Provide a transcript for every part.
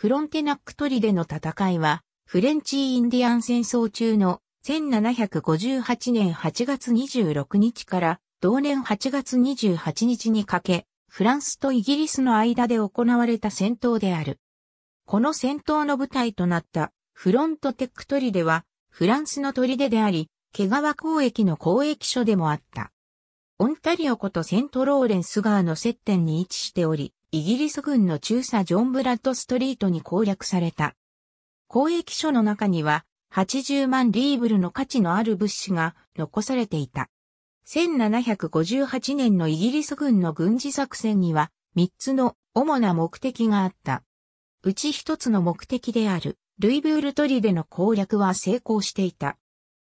フロンテナック砦デの戦いは、フレンチ・インディアン戦争中の1758年8月26日から同年8月28日にかけ、フランスとイギリスの間で行われた戦闘である。この戦闘の舞台となったフロントテック砦は、フランスの砦であり、毛川交易の交易所でもあった。オンタリオことセントローレンス川の接点に位置しており、イギリス軍の中佐ジョン・ブラッドストリートに攻略された。交易所の中には、80万リーブルの価値のある物資が残されていた。1758年のイギリス軍の軍事作戦には3つの主な目的があった。うち1つの目的であるルイブール砦での攻略は成功していた。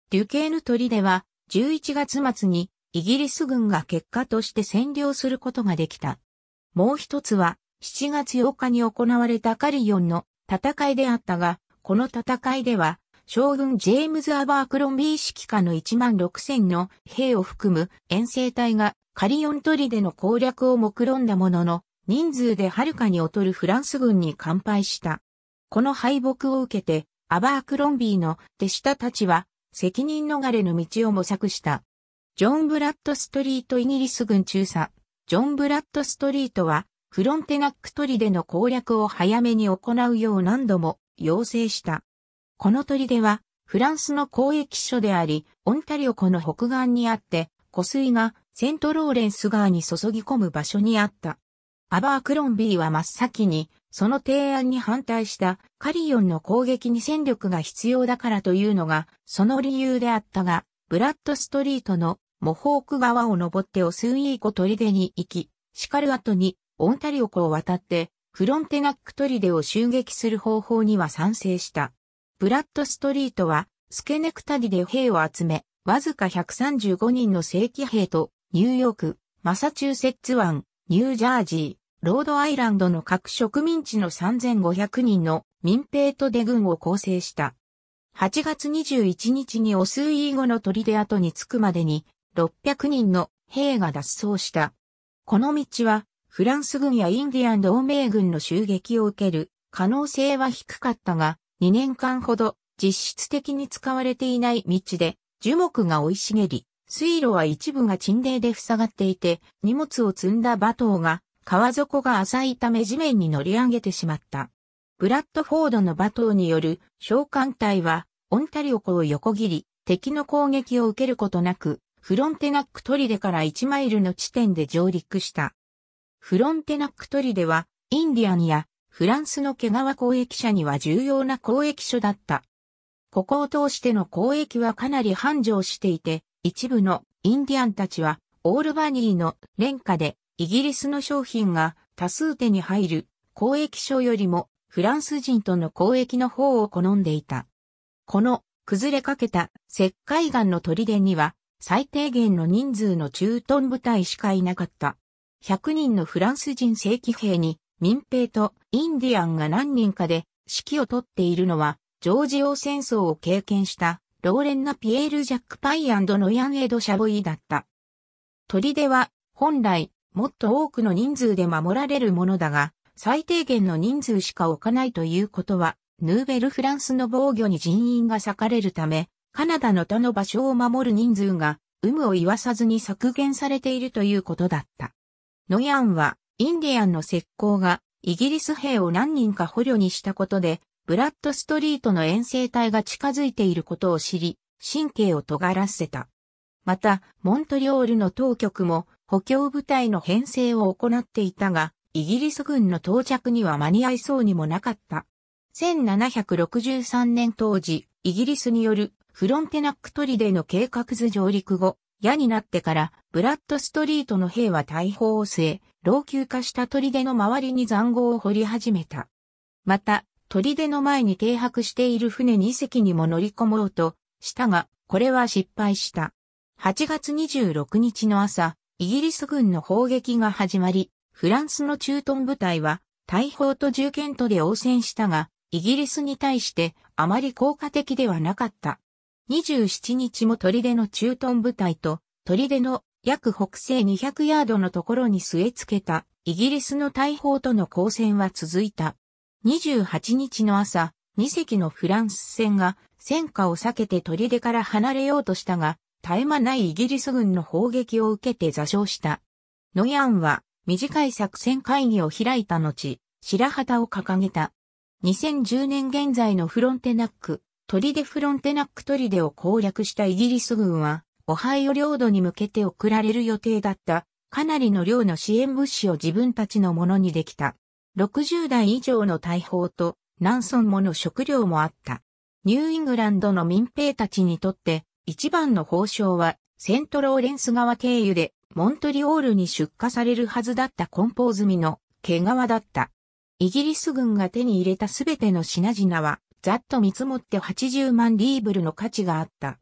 デュケーヌ砦は11月末にイギリス軍が結果として占領することができた。もう一つは、7月8日に行われたカリヨンの戦いであったが、この戦いでは、将軍ジェームズ・アバークロンビー指揮下の1万6000の兵を含む遠征隊がカリヨン取りでの攻略を目論んだものの、人数ではるかに劣るフランス軍に完敗した。この敗北を受けて、アバークロンビーの手下たちは、責任逃れの道を模索した。ジョン・ブラッドストリートイギリス軍中佐、ジョン・ブラッドストリートは、フロンテナック砦の攻略を早めに行うよう何度も要請した。この砦は、フランスの交易所であり、オンタリオ湖の北岸にあって、湖水がセントローレンス川に注ぎ込む場所にあった。アバークロンビーは真っ先に、その提案に反対したカリオンの攻撃に戦力が必要だからというのが、その理由であったが、ブラッドストリートのモホーク川を登ってオスンイーコ砦に行き、シカルにオンタリオ湖を渡って、フロンテナック砦を襲撃する方法には賛成した。ブラッドストリートは、スケネクタディで兵を集め、わずか135人の正規兵と、ニューヨーク、マサチューセッツ湾、ニュージャージー、ロードアイランドの各植民地の3500人の民兵と出軍を構成した。8月21日にオスイーゴの砦跡に着くまでに、600人の兵が脱走した。この道は、フランス軍やインディアン同盟軍の襲撃を受ける可能性は低かったが、2年間ほど実質的に使われていない道で、樹木が生い茂り、水路は一部が沈泥で塞がっていて、荷物を積んだ馬頭が、川底が浅いため地面に乗り上げてしまった。ブラッドフォードの馬頭による召喚隊は、オンタリオ湖を横切り、敵の攻撃を受けることなく、フロンテナックトリデから1マイルの地点で上陸した。フロンテナックトリデは、インディアンやフランスの毛皮交易者には重要な交易所だった。ここを通しての交易はかなり繁盛していて、一部のインディアンたちは、オールバニーの廉価で、イギリスの商品が多数手に入る交易所よりもフランス人との交易の方を好んでいた。この崩れかけた石灰岩の砦には最低限の人数の駐屯部隊しかいなかった。100人のフランス人正規兵に民兵とインディアンが何人かで指揮をとっているのは、ジョージオ戦争を経験したローレンナ・ピエール・ジャック・パイノヤン・エド・シャボイだった。砦は本来もっと多くの人数で守られるものだが、最低限の人数しか置かないということは、ヌーベル・フランスの防御に人員が割かれるため、カナダの他の場所を守る人数が、有無を言わさずに削減されているということだった。ノヤンは、インディアンの石膏が、イギリス兵を何人か捕虜にしたことで、ブラッドストリートの遠征隊が近づいていることを知り、神経を尖らせた。また、モントリオールの当局も補強部隊の編成を行っていたが、イギリス軍の到着には間に合いそうにもなかった。1763年当時、イギリスによるフロンテナック砦の計画図上陸後、矢になってから、ブラッドストリートの兵は大砲を据え、老朽化した砦の周りに残壕を掘り始めた。また、砦の前に停泊している船2隻にも乗り込もうと、したが、これは失敗した。8月26日の朝、イギリス軍の砲撃が始まり、フランスの駐屯部隊は、大砲と銃剣とで応戦したが、イギリスに対してあまり効果的ではなかった。27日も砦の駐屯部隊と、砦の約北西200ヤードのところに据え付けたイギリスの大砲との交戦は続いた。28日の朝、2隻のフランス船が戦火を避けて砦から離れようとしたが、絶え間ないイギリス軍の砲撃を受けて座礁した。ノヤンは短い作戦会議を開いた後、白旗を掲げた。2010年現在のフロンテナック、トリデフロンテナックトリデを攻略したイギリス軍は、オハイオ領土に向けて送られる予定だった、かなりの量の支援物資を自分たちのものにできた。60代以上の大砲と何村もの食料もあった。ニューイングランドの民兵たちにとって、一番の報奨は、セントローレンス川経由で、モントリオールに出荷されるはずだった梱包済みの毛皮だった。イギリス軍が手に入れたすべての品々は、ざっと見積もって80万リーブルの価値があった。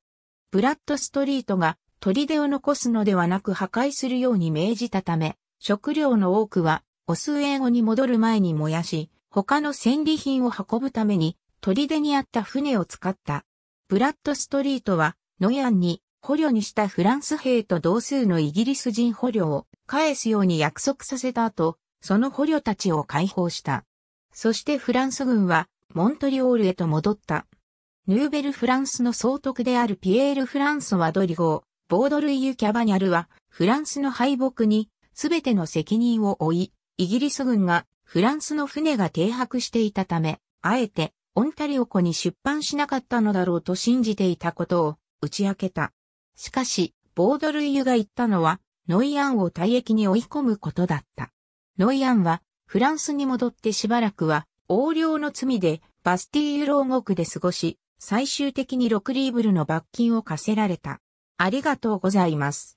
ブラッドストリートが砦を残すのではなく破壊するように命じたため、食料の多くはオスウェ語に戻る前に燃やし、他の戦利品を運ぶために砦にあった船を使った。ブラッドストリートはノヤンに捕虜にしたフランス兵と同数のイギリス人捕虜を返すように約束させた後、その捕虜たちを解放した。そしてフランス軍はモントリオールへと戻った。ヌーベルフランスの総督であるピエール・フランソワ・ドリゴー、ボードルイユ・キャバニャルは、フランスの敗北に、すべての責任を負い、イギリス軍が、フランスの船が停泊していたため、あえて、オンタリオ湖に出版しなかったのだろうと信じていたことを、打ち明けた。しかし、ボードルイユが言ったのは、ノイアンを退役に追い込むことだった。ノイアンは、フランスに戻ってしばらくは、横領の罪でバスティーユ牢獄で過ごし、最終的に6リーブルの罰金を課せられた。ありがとうございます。